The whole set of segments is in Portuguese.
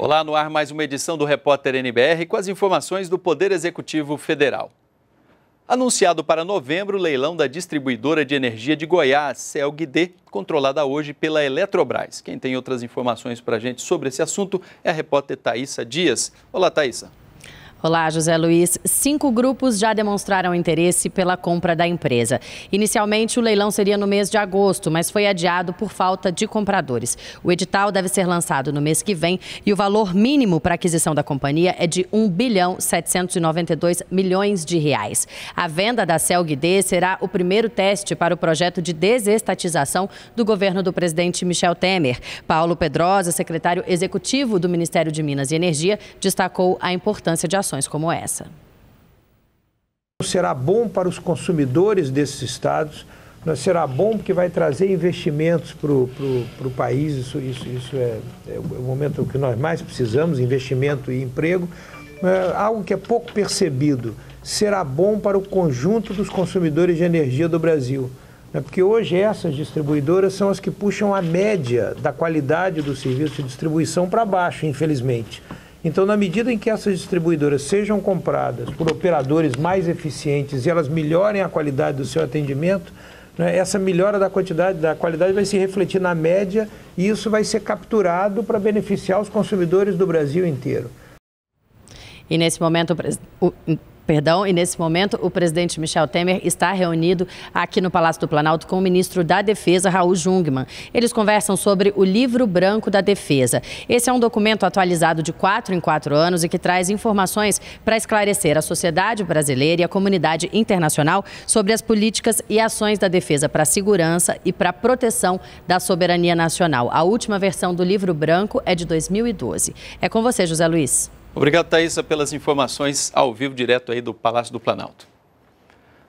Olá, no ar mais uma edição do Repórter NBR com as informações do Poder Executivo Federal. Anunciado para novembro o leilão da distribuidora de energia de Goiás, CELGD, controlada hoje pela Eletrobras. Quem tem outras informações para a gente sobre esse assunto é a repórter Thaisa Dias. Olá, Thaisa. Olá, José Luiz. Cinco grupos já demonstraram interesse pela compra da empresa. Inicialmente, o leilão seria no mês de agosto, mas foi adiado por falta de compradores. O edital deve ser lançado no mês que vem e o valor mínimo para aquisição da companhia é de 1 bilhão 792 milhões de reais. A venda da CELGD será o primeiro teste para o projeto de desestatização do governo do presidente Michel Temer. Paulo Pedrosa, secretário executivo do Ministério de Minas e Energia, destacou a importância de ações situações como essa. Será bom para os consumidores desses estados, será bom porque vai trazer investimentos para o, para o país, isso, isso, isso é, é, é o momento que nós mais precisamos, investimento e emprego, é algo que é pouco percebido. Será bom para o conjunto dos consumidores de energia do Brasil. É, porque hoje essas distribuidoras são as que puxam a média da qualidade do serviço de distribuição para baixo, infelizmente. Então, na medida em que essas distribuidoras sejam compradas por operadores mais eficientes e elas melhorem a qualidade do seu atendimento, né, essa melhora da quantidade, da qualidade vai se refletir na média e isso vai ser capturado para beneficiar os consumidores do Brasil inteiro. E nesse momento, Perdão, e nesse momento o presidente Michel Temer está reunido aqui no Palácio do Planalto com o ministro da Defesa, Raul Jungmann. Eles conversam sobre o Livro Branco da Defesa. Esse é um documento atualizado de quatro em quatro anos e que traz informações para esclarecer a sociedade brasileira e a comunidade internacional sobre as políticas e ações da defesa para a segurança e para a proteção da soberania nacional. A última versão do Livro Branco é de 2012. É com você, José Luiz. Obrigado, Thaisa, pelas informações ao vivo, direto aí do Palácio do Planalto.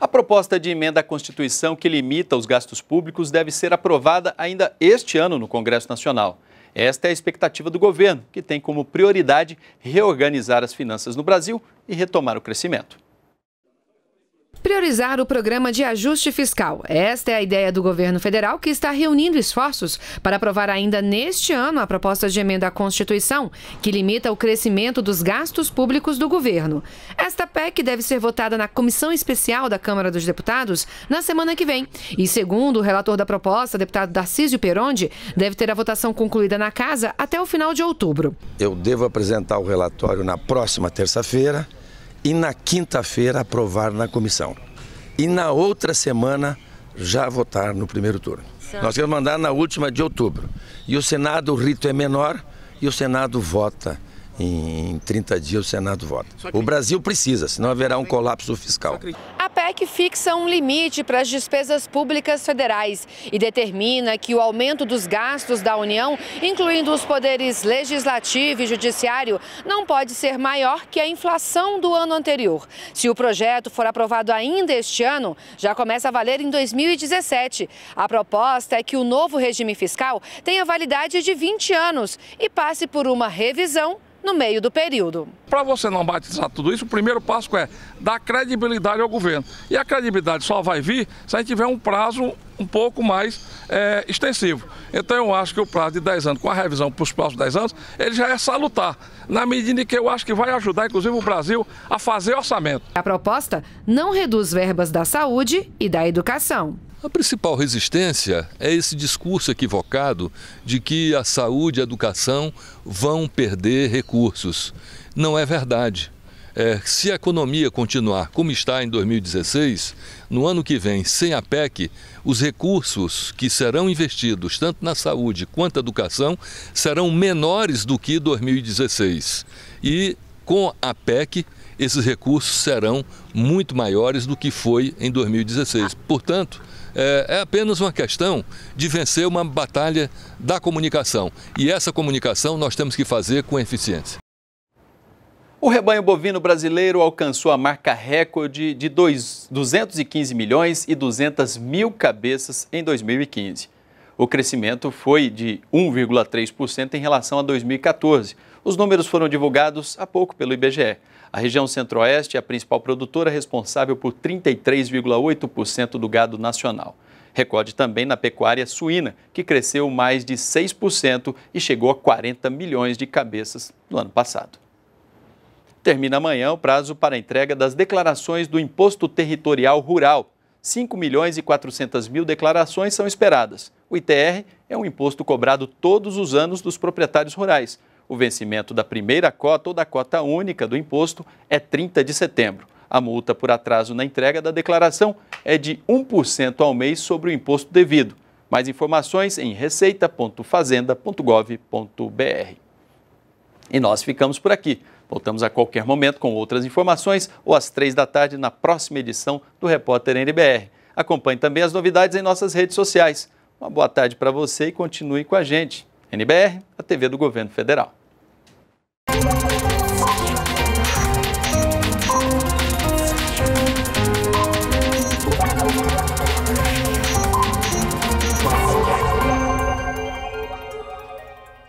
A proposta de emenda à Constituição que limita os gastos públicos deve ser aprovada ainda este ano no Congresso Nacional. Esta é a expectativa do governo, que tem como prioridade reorganizar as finanças no Brasil e retomar o crescimento priorizar o programa de ajuste fiscal. Esta é a ideia do governo federal que está reunindo esforços para aprovar ainda neste ano a proposta de emenda à Constituição, que limita o crescimento dos gastos públicos do governo. Esta PEC deve ser votada na comissão especial da Câmara dos Deputados na semana que vem. E segundo o relator da proposta, deputado Darcísio Peronde, deve ter a votação concluída na casa até o final de outubro. Eu devo apresentar o relatório na próxima terça-feira e na quinta-feira aprovar na comissão. E na outra semana já votar no primeiro turno. Certo. Nós queremos mandar na última de outubro. E o Senado, o rito é menor e o Senado vota. Em 30 dias o Senado vota. O Brasil precisa, senão haverá um colapso fiscal. PEC fixa um limite para as despesas públicas federais e determina que o aumento dos gastos da União, incluindo os poderes legislativo e judiciário, não pode ser maior que a inflação do ano anterior. Se o projeto for aprovado ainda este ano, já começa a valer em 2017. A proposta é que o novo regime fiscal tenha validade de 20 anos e passe por uma revisão no meio do período. Para você não batizar tudo isso, o primeiro passo é dar credibilidade ao governo. E a credibilidade só vai vir se a gente tiver um prazo um pouco mais é, extensivo. Então eu acho que o prazo de 10 anos, com a revisão para os próximos 10 anos, ele já é salutar, na medida em que eu acho que vai ajudar, inclusive, o Brasil a fazer orçamento. A proposta não reduz verbas da saúde e da educação. A principal resistência é esse discurso equivocado de que a saúde e a educação vão perder recursos. Não é verdade. É, se a economia continuar como está em 2016, no ano que vem, sem a PEC, os recursos que serão investidos tanto na saúde quanto na educação serão menores do que 2016. E com a PEC, esses recursos serão muito maiores do que foi em 2016. Portanto, é, é, apenas uma questão de vencer uma batalha da comunicação. E essa comunicação nós temos que fazer com eficiência. O rebanho bovino brasileiro alcançou a marca recorde de 2, 215 milhões e 200 mil cabeças em 2015. O crescimento foi de 1,3% em relação a 2014. Os números foram divulgados há pouco pelo IBGE. A região Centro-Oeste é a principal produtora responsável por 33,8% do gado nacional. Recorde também na pecuária suína, que cresceu mais de 6% e chegou a 40 milhões de cabeças no ano passado. Termina amanhã o prazo para a entrega das declarações do Imposto Territorial Rural. 5 milhões e 400 mil declarações são esperadas. O ITR é um imposto cobrado todos os anos dos proprietários rurais. O vencimento da primeira cota ou da cota única do imposto é 30 de setembro. A multa por atraso na entrega da declaração é de 1% ao mês sobre o imposto devido. Mais informações em receita.fazenda.gov.br. E nós ficamos por aqui. Voltamos a qualquer momento com outras informações ou às três da tarde na próxima edição do Repórter NBR. Acompanhe também as novidades em nossas redes sociais. Uma boa tarde para você e continue com a gente. NBR, a TV do Governo Federal. Thank you.